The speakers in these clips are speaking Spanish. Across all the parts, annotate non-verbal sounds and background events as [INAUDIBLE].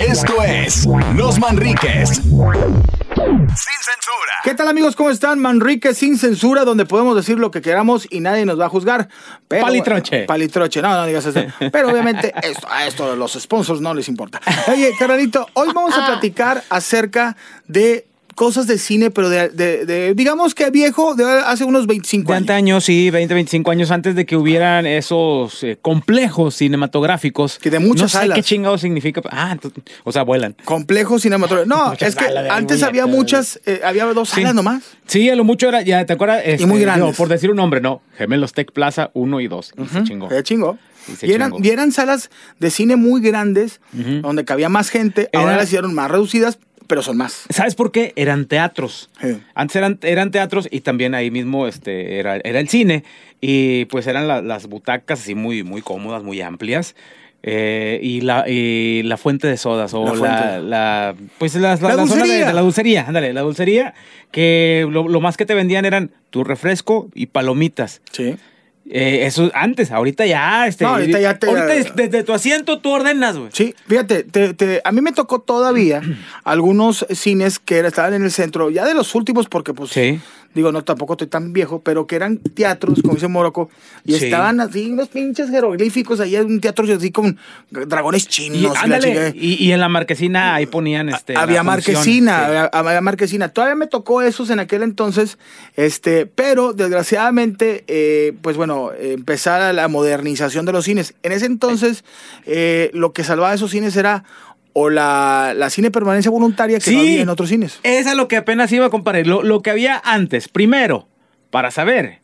Esto es Los Manriques. Sin censura. ¿Qué tal amigos? ¿Cómo están? Manrique sin censura, donde podemos decir lo que queramos y nadie nos va a juzgar. palitroche. Eh, palitroche, no, no digas eso. [LAUGHS] Pero obviamente esto, a esto los sponsors no les importa. Oye, carnalito, hoy vamos a ah. platicar acerca de cosas de cine, pero de, digamos que viejo, de hace unos 25 años. 20 años, sí, 20, 25 años antes de que hubieran esos eh, complejos cinematográficos. Que de muchas no sé qué chingado significa. Ah, o sea, vuelan. Complejos cinematográficos. No, [LAUGHS] es que antes había muchas, eh, había dos salas nomás. Sí, a lo mucho era, ya te acuerdas. y muy este, grandes. por decir un nombre, no. Gemelos Tech Plaza 1 y 2. Y se chingó. Se chingó. Y, eran, salas de cine muy grandes, donde cabía más gente, ahora las hicieron más reducidas, pero son más. ¿Sabes por qué? Eran teatros. Antes eran, eran teatros y también ahí mismo este, era, el cine. Y pues eran las butacas así muy, muy cómodas, muy amplias. Eh, y, la, fuente de sodas o la, la, pues la, zona de, la dulcería, ándale, la dulcería que lo, lo, más que te vendían eran tu refresco y palomitas. Sí. Eh, eso antes, ahorita ya. Este, ahorita te. Ahorita desde, tu asiento tú ordenas, güey. Sí, fíjate, a mí me tocó todavía [CLEARS THROAT] algunos cines que estaban en el centro, ya de los últimos, porque pues. Sí digo, no, tampoco estoy tan viejo, pero que eran teatros, como dice Morocco, y estaban así unos pinches jeroglíficos, ahí un teatro así con dragones chinos. Y, ándale, y, y, en la marquesina ahí ponían este. Había marquesina, había, marquesina. Todavía me tocó esos en aquel entonces, este, pero desgraciadamente, eh, pues bueno, empezar la modernización de los cines. En ese entonces, eh, lo que salvaba esos cines era o la, cine permanencia voluntaria que había en otros cines. Esa es lo que apenas iba a comparar, lo, que había antes. Primero, para saber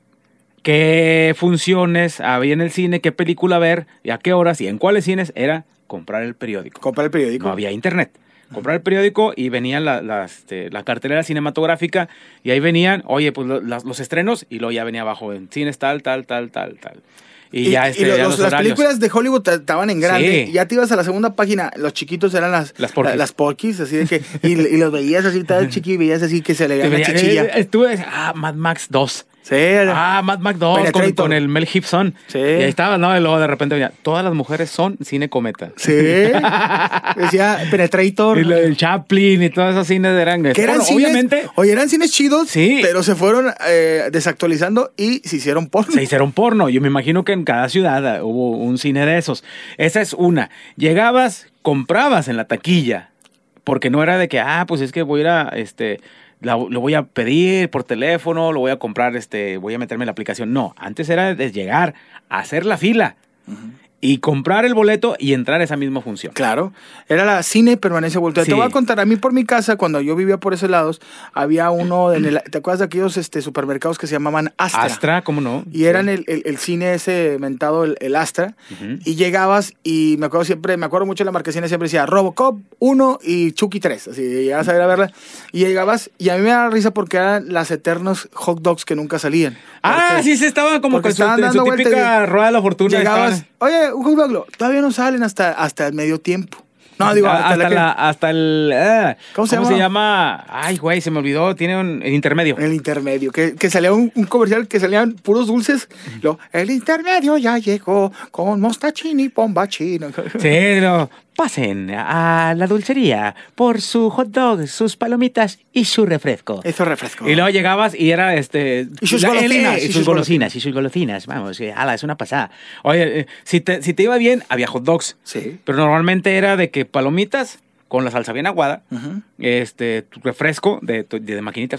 qué funciones había en el cine, qué película ver, y a qué horas y en cuáles cines, era comprar el periódico. Comprar el periódico. No había internet. Comprar el periódico y venían la, este, cartelera cinematográfica y ahí venían, oye, pues los, los estrenos y luego ya venía abajo en cines tal, tal, tal, tal, tal. Y, ya este, las películas de Hollywood estaban en grande. ya te ibas a la segunda página, los chiquitos eran las, las porquis, así de que. Y, los veías así, tal [LAUGHS] chiqui, veías así que se le veía la chichilla. Eh, eh, estuve, ah, Mad Max 2. Ah, Matt McDonald con, el Mel Gibson. Sí. Y ahí estaba, ¿no? Y luego de repente venía, todas las mujeres son cine cometa. Sí. [LAUGHS] Decía Penetrator. Y lo del Chaplin y todos esos cines eran... Que eran obviamente. Oye, eran cines chidos, sí. pero se fueron eh, desactualizando y se hicieron porno. Se hicieron porno. Yo me imagino que en cada ciudad eh, hubo un cine de esos. Esa es una. Llegabas, comprabas en la taquilla porque no era de que, ah, pues es que voy a ir a, este, lo voy a pedir por teléfono, lo voy a comprar, este, voy a meterme en la aplicación. No, antes era de llegar, hacer la fila y comprar el boleto y entrar a esa misma función. Claro, era la cine permanencia vuelta. Te voy a contar, a mí por mi casa, cuando yo vivía por esos lados, había uno, en el, ¿te acuerdas de aquellos este, supermercados que se llamaban Astra? Astra, ¿cómo no? Y eran el, cine ese mentado, el, Astra, y llegabas y me acuerdo siempre, me acuerdo mucho de la marquesina, siempre decía Robocop 1 y Chucky 3, así llegabas a ir a verla, y llegabas, y a mí me daba risa porque eran las eternos hot dogs que nunca salían. ah, sí, se estaba como que su, su típica rueda de la fortuna. Llegabas, oye, todavía no salen hasta, hasta el medio tiempo. No, digo, ah, hasta, la hasta el. Eh, ¿Cómo, se, llama? se, llama? Ay, güey, se me olvidó. Tiene un, el intermedio. El intermedio. Que, salió un, comercial que salían puros dulces. el intermedio ya llegó con mostachini y chino. Sí, no. Pasen a la dulcería por su hot dog, sus palomitas y su refresco. Eso refresco. Y luego llegabas y era este. Y sus golosinas. y, sus, golosinas, y sus golosinas. Vamos, eh, ala, es una pasada. Oye, eh, si, te, si te iba bien, había hot dogs. Sí. Pero normalmente era de que palomitas, con la salsa bien aguada, este, refresco de, de, maquinita,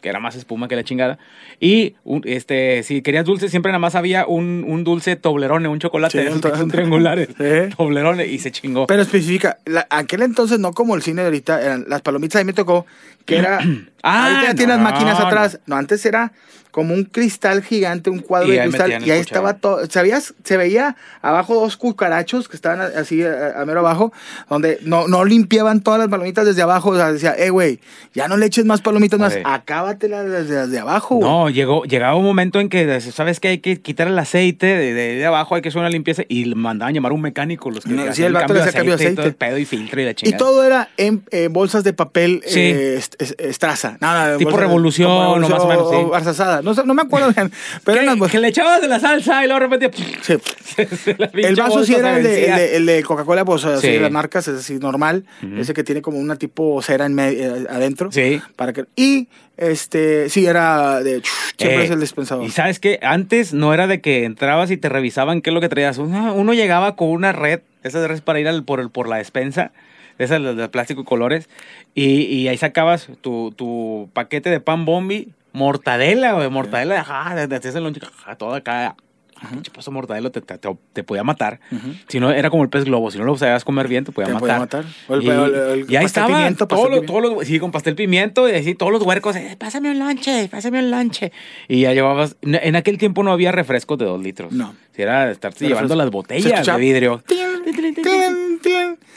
que era más espuma que la chingada. Y este, si querías dulce, siempre nada más había un, dulce toblerone, un chocolate, triangulares un [LAUGHS] toblerone, y se chingó. Pero específica, aquel entonces, no como el cine de ahorita, eran las palomitas, ahí me tocó, que era, [CLEARS THROAT] ah, ya tienes máquinas atrás, no, antes era como un cristal gigante, un cuadro de cristal, y ahí estaba todo, ¿sabías? Se veía abajo dos cucarachos que estaban así a, mero abajo, donde no, limpiaban todas las palomitas desde abajo, o sea, decía, eh, güey, ya no le eches más palomitas más, acábatelas desde, desde, abajo, No, llegó, llegaba un momento en que, ¿sabes que Hay que quitar el aceite de, de, abajo, hay que hacer una limpieza, y mandaban llamar a un mecánico, los que hacían el, cambio de aceite, Y todo pedo y filtro y la chingada. Y todo era en bolsas de papel eh, estraza, nada, tipo revolución, más o menos, sí. No, me acuerdo Pero que, que le echabas de la salsa y luego de repente. [LAUGHS] el vaso sí era el de, Coca-Cola, pues las marcas, es así, normal. Ese que tiene como una tipo cera en medio, eh, adentro. Sí. Para que, y este, sí, era de. Siempre eh, es el dispensador. Y sabes que antes no era de que entrabas y te revisaban qué es lo que traías. Uno, llegaba con una red, esa red para ir por, el, por la despensa esas de plástico y colores, y, ahí sacabas tu, paquete de pan bombi Mortadela, güey, mortadela, ajá, desde el lonche, todo acá, un mortadelo te, te, te podía matar. Si no, era como el pez globo. Si no lo sabías comer bien, te podía te matar. matar. el, y, ahí estaba. Pimiento, todo lo, con pastel pimiento. Y así, todos los huercos, eh, pásame un lanche pásame un lanche Y ya llevabas. En aquel tiempo no había refrescos de dos litros. No. Si era estar llevando las botellas de vidrio.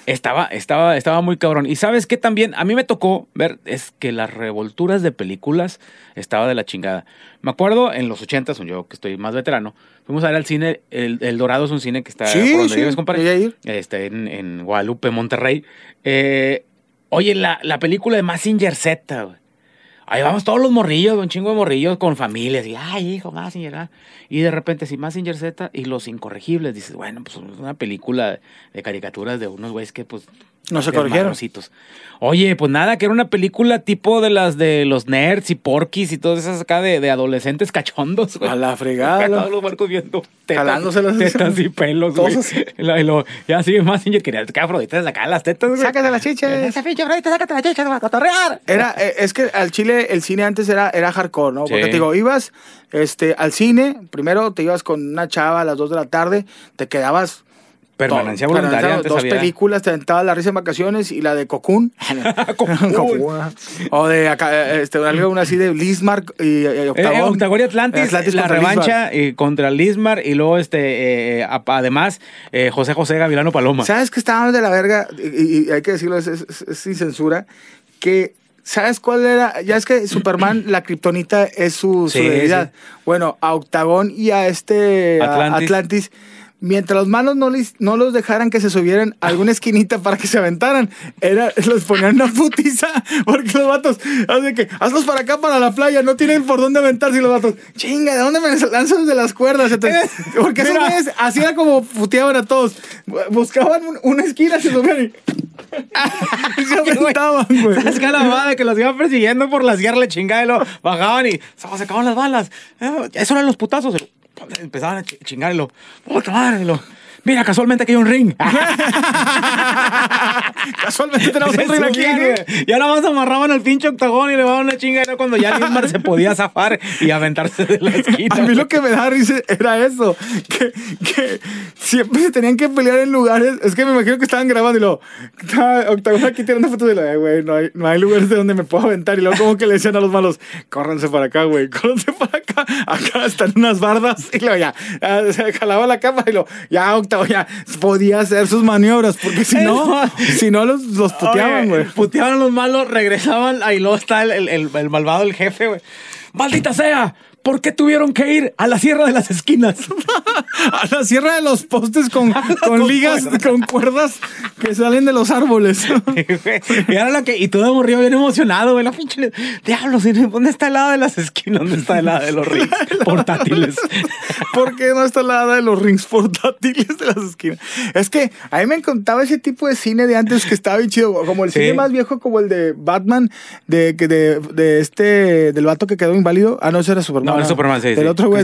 Estaba, estaba, estaba muy cabrón. Y sabes que también a mí me tocó ver, es que las revolturas de películas estaba de la chingada. Me acuerdo en los 80 yo que estoy más veterano, fuimos a ver al cine. El, Dorado es un cine que está sí, por sí, vives, Este, en, en, Guadalupe, Monterrey. Eh, oye, la, película de Massinger Z, Ahí vamos todos los morrillos, un chingo de morrillos con familias. Y, ay, hijo, Massinger. Ah". Y de repente, si Massinger Z y Los Incorregibles, dices, bueno, pues es una película de caricaturas de unos güeyes que, pues, no se corrieron. Oye, pues nada, que era una película tipo de las de los nerds y porquis y todas esas acá de, de adolescentes cachondos, A la fregada. Todos los barcos viendo tetas, las Tetas y pelos, Lo, [LAUGHS] ya sigue más, quería que acá de saca las tetas, güey. Sácate las chiches. Esa sácate las chiches a cotorrear. Era, eh, es que al Chile, el cine antes era, era hardcore, ¿no? Porque te digo, ibas este, al cine, primero te ibas con una chava a las 2 de la tarde, te quedabas Permanencia voluntaria. dos películas, te aventaba La risa en vacaciones y la de Cocoon. [LAUGHS] [LAUGHS] o de eh, este, alguna así de Lismar y, eh, eh, Octagón. y Atlantis, la revancha Y contra Lismar y luego este, además José José Gavilano Paloma. ¿Sabes que estábamos de la verga? Y, hay que decirlo, es, sin censura, que ¿Sabes cuál era? Ya es que Superman, la kriptonita es su, debilidad. Bueno, a Octagón y a este a Atlantis mientras los manos no, no los dejaran que se subieran a alguna esquinita para que se aventaran, era, los ponían una putiza, [LAUGHS] porque los vatos, hacen que, hazlos para acá, para la playa, no tienen por dónde aventarse, si los vatos, chinga, ¿de dónde me lanzan de las cuerdas? [LAUGHS] Porque eso así era como puteaban a todos, buscaban una esquina, se subían y... [LAUGHS] se aventaban, güey. Es que la madre que los iban persiguiendo por la sierra, le y bajaban y se acaban las balas. Eh, eso eran los putazos empezaban a chingarlo. Puta madre, mira, casualmente aquí hay un ring. [LAUGHS] [LAUGHS] casualmente tenemos un ring aquí. Y ahora más amarraban al pinche octagón y le daban una chinga. Era cuando ya Neymar se podía zafar y aventarse de la esquina. A mí lo que me da risa era eso. Que, siempre se tenían que pelear en lugares. Es que me imagino que estaban grabando y lo. Ah, octagón aquí tirando fotos de la. güey, no hay, no hay lugares de donde me puedo aventar. Y luego, como que le decían a los malos, Córrense para acá, güey, Córrense para acá. Acá están unas bardas. Y luego ya, ah, se jalaba la cama y lo. Ya, Octagón o podía hacer sus maniobras, porque si no, si no los, los puteaban, güey. Puteaban los malos, regresaban, ahí luego está el, el malvado, el jefe, güey. ¡Maldita sea! ¿Por qué tuvieron que ir a la Sierra de las Esquinas? [LAUGHS] a la Sierra de los Postes con, [LAUGHS] ligas, con cuerdas que salen de los árboles. [LAUGHS] y ahora lo que, y todo morrió bien emocionado, güey. La diablos, ¿dónde está el lado de las esquinas? ¿Dónde está el lado de los rings portátiles? ¿Por qué no está el lado de los rings portátiles de las esquinas? Es que a mí me encantaba ese tipo de cine de antes que estaba bien chido, como el cine más viejo, como el de Batman, de, de, de este, del vato que quedó inválido. Ah, no, ese era Superman el Superman, El otro güey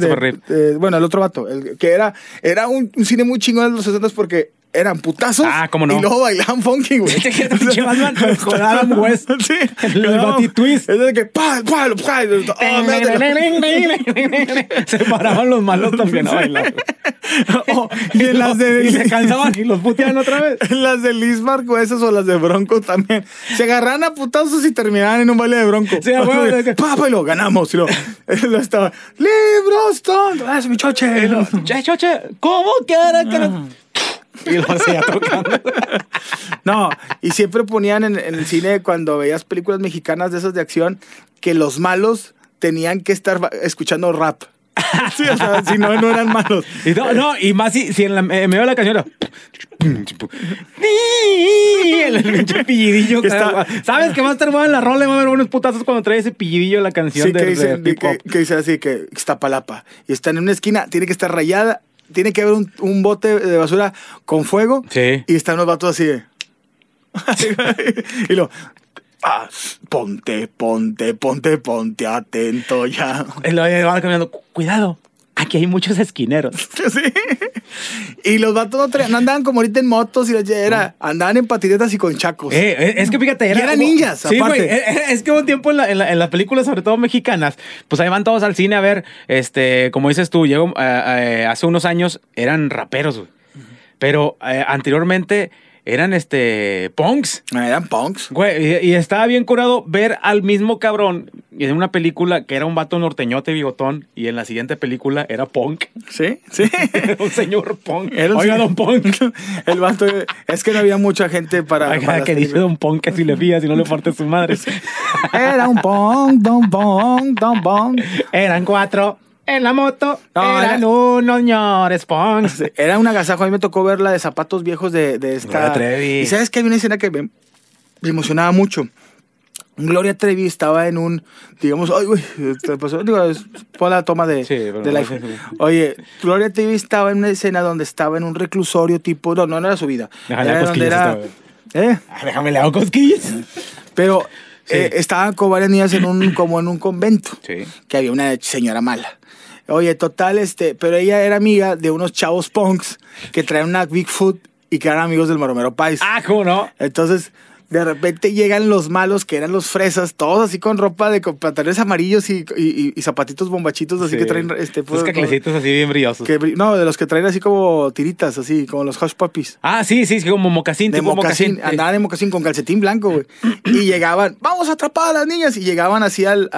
eh, bueno, el otro vato, el, que era, era un, un, cine muy chingón de los 60 porque eran putazos. Ah, cómo no. Y luego bailaban funky, güey. [LAUGHS] Batman Llevaban, [LAUGHS] Adam West. [LAUGHS] Sí. El Es de que pa, pa, oh, Se paraban los malos también a bailar. Oh, y en las de... Y se cansaban y los puteaban otra vez. las de Liz Marco esas o las de Bronco también. Se agarran a putazos y terminaban en un baile de Bronco. Sí, güey. y lo ganamos. Y lo, estaba... Libros, tonto. Es mi choche. Choche, ¿cómo que ahora que y lo hacía tocando. [LAUGHS] no, y siempre ponían en, el cine cuando veías películas mexicanas de esas de acción que los malos tenían que estar escuchando rap. [LAUGHS] sí, o sea, si no, no eran malos. Y no, y más si, en la, medio de la canción era... [LAUGHS] el pinche pillidillo. Que está... ¿Sabes que va a estar en la rola? Va a haber unos putazos cuando trae ese pillidillo la canción de, que dice, de, que, que dice así que Y está en una esquina, tiene que estar rayada tiene que haber un, bote de basura con fuego y están los vatos así de... [LAUGHS] y lo... Ah, ponte, ponte, ponte, ponte, atento ya. Y lo cambiando. cuidado, aquí hay muchos esquineros. [LAUGHS] sí. Y los vatos no, andaban como ahorita en motos y era, andaban en patinetas y con chacos. Eh, eh, es que fíjate, eran ninjas, sí, aparte. Eh, es que hubo un tiempo en, las películas, sobre todo mexicanas, pues ahí van todos al cine a ver, este, como dices tú, hace unos años eran raperos, güey. Pero anteriormente eran este punks. Ah, eran punks. Güey, y, estaba bien curado ver al mismo cabrón y en una película que era un vato norteñote bigotón y en la siguiente película era punk. Sí, sí. [LAUGHS] un señor punk. Era Oiga, don punk. [LAUGHS] El vato, es que no había mucha gente para... que dice don punk que si le fías si no le parte su madre. era un punk, don punk, don punk. Eran cuatro en la moto. No, eran unos señores punk. Era un agasajo. A mí me tocó verla de zapatos viejos de, de esta... y sabes que hay una escena que me emocionaba mucho. Gloria Trevi estaba en un, digamos, ay, pasó, digo, la toma de, de Oye, Gloria Trevi estaba en una escena donde estaba en un reclusorio tipo, no, no, era su vida. Déjame era donde era... ¿Eh? Ah, déjame le hago cosquillas. Pero eh, estaban con varias niñas en un, como en un convento, que había una señora mala. Oye, total, este, pero ella era amiga de unos chavos punks que traían una Bigfoot y que eran amigos del Maromero Pais. Ah, ¿cómo no? Entonces, de repente llegan los malos, que eran los fresas, todos así con ropa de pantalones amarillos y, zapatitos bombachitos, así que traen... Este, los caclecitos así bien brillosos. no, de los que traen así como tiritas, así, como los hush puppies. Ah, sí, sí, como mocasín. mocasín, andaban en mocasín con calcetín blanco, güey. y [CLEARS THROAT] llegaban, vamos a atrapar a las niñas, y llegaban así al,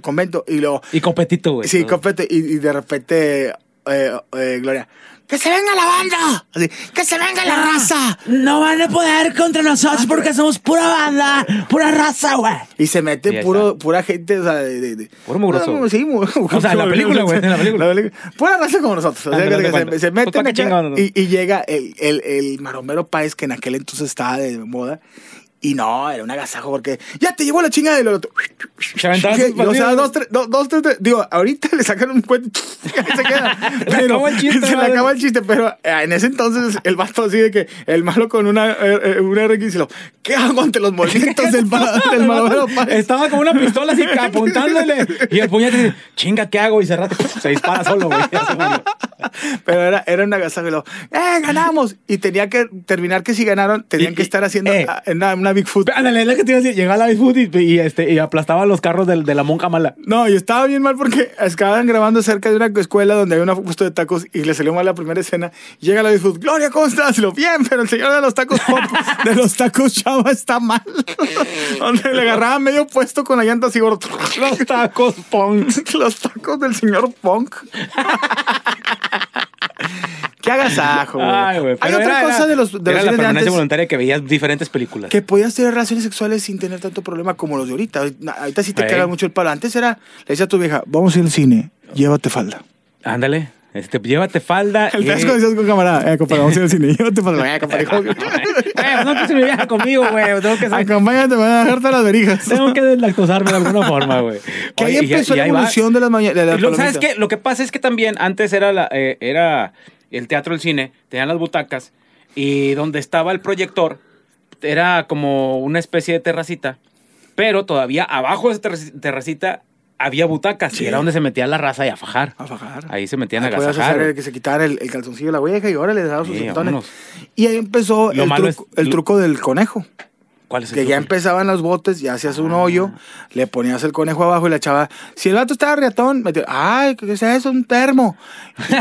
convento, y lo. Y competito güey. Sí, ¿no? y, de repente... Eh, eh, Gloria, ¡Que se venga la banda! ¡Que se venga la ah, raza! No van a poder contra nosotros porque somos pura banda, pura raza, güey. Y se mete puro, pura gente, o sea, de, Puro mugroso. O sea, en la película, güey, en la película. Pura raza como nosotros. Ah, se, se, pues, meten y, llega el, el, el Páez, que en aquel entonces estaba de moda, y no, era un agasajo porque ya te llevó la chingada del otro. Se o sea, dos, tres, dos, dos, tres, Digo, ahorita le sacaron un cuento. [LAUGHS] se queda. [LAUGHS] el chiste, se le acaba el chiste. Pero eh, en ese entonces el vato así de que el malo con una, eh, eh una lo, ¿qué hago ante los molitos del, [LAUGHS] del malo? Estaba con una pistola así apuntándole. Y el puñete dice, chinga, ¿qué hago? Y se se dispara solo, güey. [LAUGHS] Pero era, era una gasa ¡eh, ganamos! Y tenía que terminar que si ganaron, tenían que estar haciendo eh. una, Bigfoot. Ándale, que te iba a la Bigfoot y, este, y aplastaba los carros de, la monja mala. No, y estaba bien mal porque estaban grabando cerca de una escuela donde había un puesto de tacos y le salió mal la primera escena. llega la Bigfoot, ¡Gloria, ¿cómo estás? lo, bien, pero el señor de los tacos [LAUGHS] de los tacos chava está mal. [LAUGHS] donde le agarraba medio puesto con la llanta así Los tacos punk. los tacos del señor punk agasajo, güey. Hay otra cosa de los de era la permanencia voluntaria que veías diferentes películas. Que podías tener relaciones sexuales sin tener tanto problema como los de ahorita. Ahorita sí te caga mucho el palo. Antes era, le decía a tu vieja, vamos a ir al cine, llévate falda. Ándale. Este, llévate falda. [LAUGHS] El casco decías con camarada. Eh, vamos a ir al cine. [LAUGHS] Llévate falda. Eh, [LAUGHS] eh, pues, no te pues, se conmigo, güey. Pues, tengo que Acompáñate, me van a todas las verijas. Tengo que deslactosarme de alguna forma, güey. Que ahí empezó la evolución de las mañanas. ¿Sabes Lo que pasa es que también antes era la, era el teatro, el cine, tenían las butacas y donde estaba el proyector era como una especie de terracita, pero todavía abajo de esa terracita había butacas y era donde se metía la raza y a fajar. A fajar. Ahí se metían ah, a que se quitara el, calzoncillo de la vieja y ahora le daba sus sí, Y ahí empezó el truco, el truco del conejo que ya empezaban los botes, ya hacías un ah. hoyo, le ponías el conejo abajo y la chava, si el vato estaba riatón, metió, ay, ¿qué es eso? Un termo.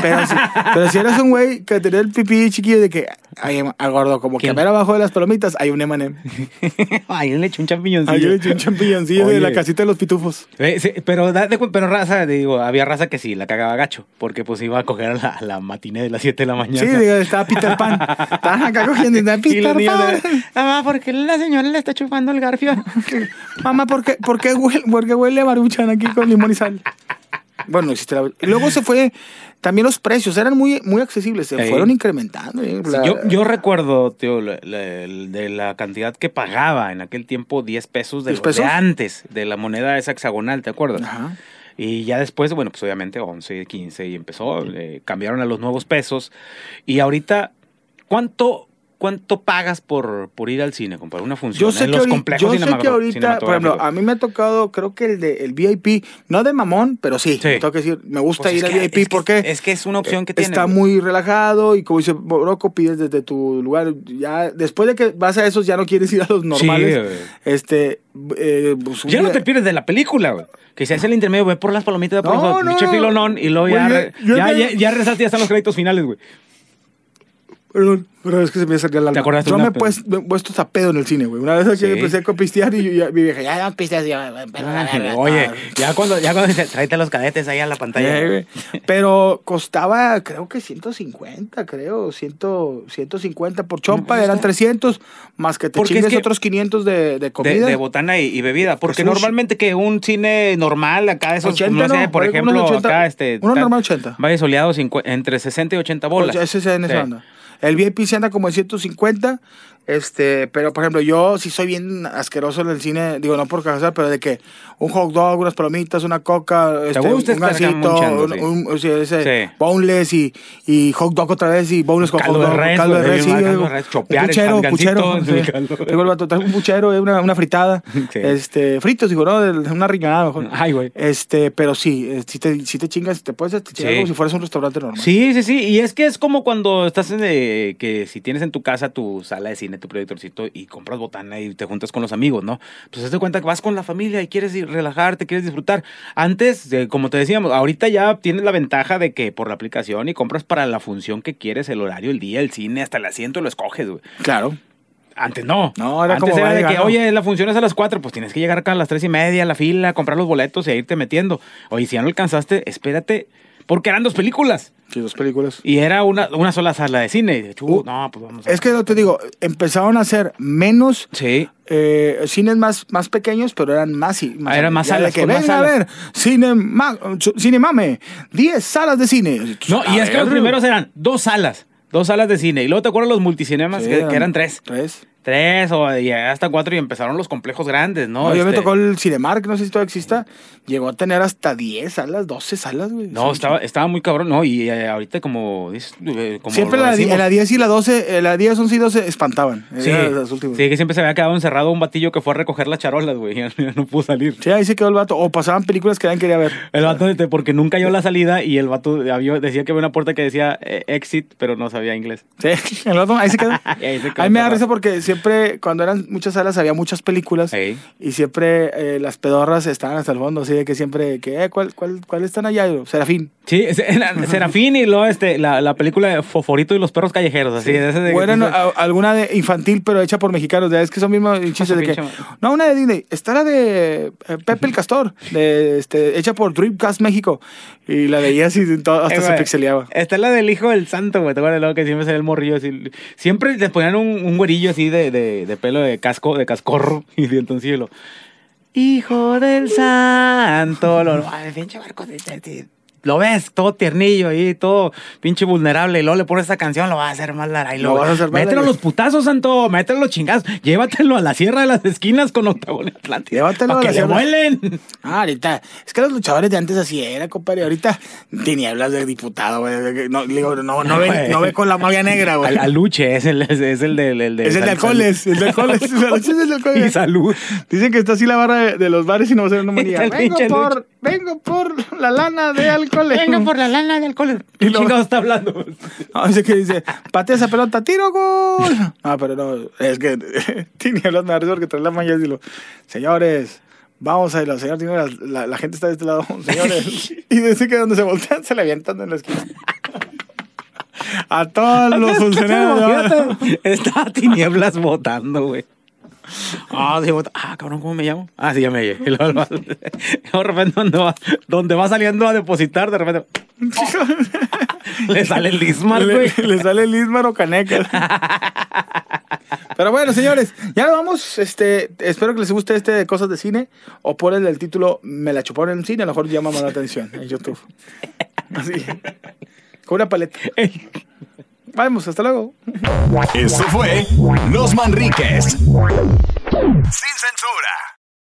Pero si, pero si eras un güey que tenía el pipí chiquillo de que, ay, gordo, como que a ver abajo de las palomitas hay un M&M. [LAUGHS] Ahí le echó un champiñoncillo. Ahí le echó un champiñoncillo de la casita de los pitufos. Eh, pero, pero raza, digo, había raza que sí, la cagaba gacho, porque pues iba a coger a la, matiné de las 7 de la mañana. Sí, digo, estaba Peter Pan. [LAUGHS] Estaban acá cogiendo y Peter Pan. ah, porque la señora le está chupando el garfio. [LAUGHS] Mamá, ¿por qué, huele, porque huele a maruchan aquí con limón y sal? Bueno, existe la... luego se fue... También los precios eran muy, muy accesibles, se fueron incrementando. Eh, yo, recuerdo, tío, de la cantidad que pagaba en aquel tiempo 10 pesos de, antes, de la moneda esa hexagonal, ¿te acuerdas? Y ya después, bueno, pues obviamente 11, 15 y empezó, eh, cambiaron a los nuevos pesos. Y ahorita, ¿cuánto ¿Cuánto pagas por, ir al cine, comprar Una función. Yo ¿eh? sé, que, yo sé que ahorita, por ejemplo, a mí me ha tocado, creo que el de VIP, no de mamón, pero sí. Me, tengo que decir, me gusta pues ir al VIP porque. es que es una opción que tiene. Está muy relajado y como dice Broco, pides desde tu lugar. Ya, después de que vas a esos, ya no quieres ir a los normales. Eh. este. Eh, pues, ya no te pierdes de la película, güey. Que si haces el intermedio, ve por las palomitas, de no, por no, no. y luego ya, ya, ya, ya están los créditos finales, güey. Perdón, una vez que se me salió la alma. ¿Te acordaste Yo me he puesto a pedo en el cine, güey. Una vez que empecé a copistear y yo ya, mi vieja, ya no Oye, ya cuando, ya cuando los cadetes ahí a la pantalla. pero costaba, creo que 150, creo, 100, 150 por chompa, eran 300, más que te chingues otros 500 de, comida. De, botana y, bebida, porque pues normalmente que un cine normal, acá esos, no sé, por ejemplo, acá este. Uno normal 80. Vaya soleado entre 60 y 80 bolas. Pues ese es en esa onda el VIP se anda como de 150, este, pero por ejemplo, yo sí soy bien asqueroso en el cine, digo, no por casualidad pero de que un hot dog, unas palomitas, una coca, este, un este gasito, un, un, boneless y, y, hot dog otra vez y boneless con caldo de res, caldo de res, sí, caldo res un puchero, eh, una, una fritada, [LAUGHS] este, fritos, digo, no, una riñonada mejor. Ay, güey. Este, pero sí, eh, si te, si te chingas, te puedes como si fueras un restaurante normal. Sí, sí, sí, y es que es como cuando estás en, eh, que si tienes en tu casa tu sala de cine en tu proyectorcito y compras botana y te juntas con los amigos, ¿no? Pues te cuenta que vas con la familia y quieres ir, relajarte, quieres disfrutar. Antes, eh, como te decíamos, ahorita ya tienes la ventaja de que por la aplicación y compras para la función que quieres, el horario, el día, el cine, hasta el asiento lo escoges, güey. Claro. Antes no. No, era Antes era de que, oye, la función es a las cuatro, pues tienes que llegar acá a las tres y media, a la fila, comprar los boletos e irte metiendo. Oye, si ya no alcanzaste, espérate porque eran dos películas. Sí, dos películas. Y era una, una sola sala de cine. Uh, no, pues vamos a... Es que no te digo, empezaron a hacer menos sí. Eh, cines más, más pequeños, pero eran más y más. Ah, eran más salas. Que no. a ver, cine, cine mame, 10 salas de cine. No, y es que los primeros eran dos salas. Dos salas de cine. Y luego te acuerdas los multicinemas que eran tres. Tres. Tres o hasta cuatro y empezaron los complejos grandes, ¿no? no yo me este tocó el Cinemark, no sé si todavía exista. Llegó a tener hasta 10 salas, 12 salas, güey. No, estaba, estaba muy cabrón, ¿no? Y eh, ahorita como, eh, Siempre la, diez 10 y la 12, la 10, 11 y 12 espantaban. Sí, que siempre se había quedado encerrado un batillo que fue a recoger las charolas, güey. [LAUGHS] no pudo salir. Sí, ahí se quedó el vato. O pasaban películas que alguien quería ver. El vato, este, porque nunca halló la [LAUGHS] salida y el vato decía que había una puerta que decía eh, exit, pero no sabía inglés. Sí, [LAUGHS] el vato ahí se ahí, se quedó ahí me da risa porque siempre, cuando eran muchas salas, había muchas películas. Y siempre eh, las pedorras estaban hasta el fondo, así de que siempre, que, eh, ¿cuál, cuál, cuál están allá? Serafín. Sí, Serafín y luego este, la, película de Foforito y los perros callejeros, así. bueno, alguna de infantil, pero hecha por mexicanos. Es que son mismos de que. No, una de Disney. Está la de eh, Pepe el Castor, de, este, hecha por Dreamcast México. Y la veía y hasta se pixeleaba. Está la del Hijo del Santo, güey. Te acuerdas luego que siempre se el morrillo. siempre les ponían un, un güerillo así de de, pelo de casco, de cascorro [LAUGHS] y cielo Hijo del santo, lo, pinche barco de lo ves todo tiernillo ahí, todo pinche vulnerable, y luego le pones esa canción, lo vas a hacer más Y Lo vas a hacer Mételo a los putazos, Santo, mételo a los chingazos, llévatelo a la Sierra de las Esquinas con octavones. Atlántico. Llévatelo a la que Sierra. muelen. Ah, ahorita, es que los luchadores de antes así era, compadre, ahorita ni hablas de diputado, güey. No, digo, no, no, ve, con la magia negra, güey. a Luche, es el, es, es el de El de, es el de alcoholes, [LAUGHS] el de alcoholes. y salud. Dicen que está así la barra de, los bares y no va a ser una [LAUGHS] manía. Vengo por, vengo por la lana de alcohol cole. Venga por la lana del cole. Y chico está hablando. No, [LAUGHS] ah, dice que dice, patea esa pelota, tiro gol. [LAUGHS] Ah, pero no, es que [LAUGHS] tinieblas los de porque trae la mañana y lo, señores, vamos a ir, señor la, la, la, gente está de este lado, señores. y dice que donde se voltean se le avientan en la esquina. A todos los funcionarios. Estaba tinieblas votando, güey. [LAUGHS] Ah, ah, cabrón, ¿cómo me llamo? Ah, sí, ya me llegué. [LAUGHS] de repente, donde va, donde va saliendo a depositar, de repente. [LAUGHS] le sale el Lismar, güey. Le, sale el lismar o caneca. Pero bueno, señores, ya vamos. Este, espero que les guste este de cosas de cine. O por el título Me la chuparon en cine, a lo mejor llama más la atención en YouTube. Así. Con una paleta. Vamos, hasta luego. Eso fue Los Manriques. Sin censura.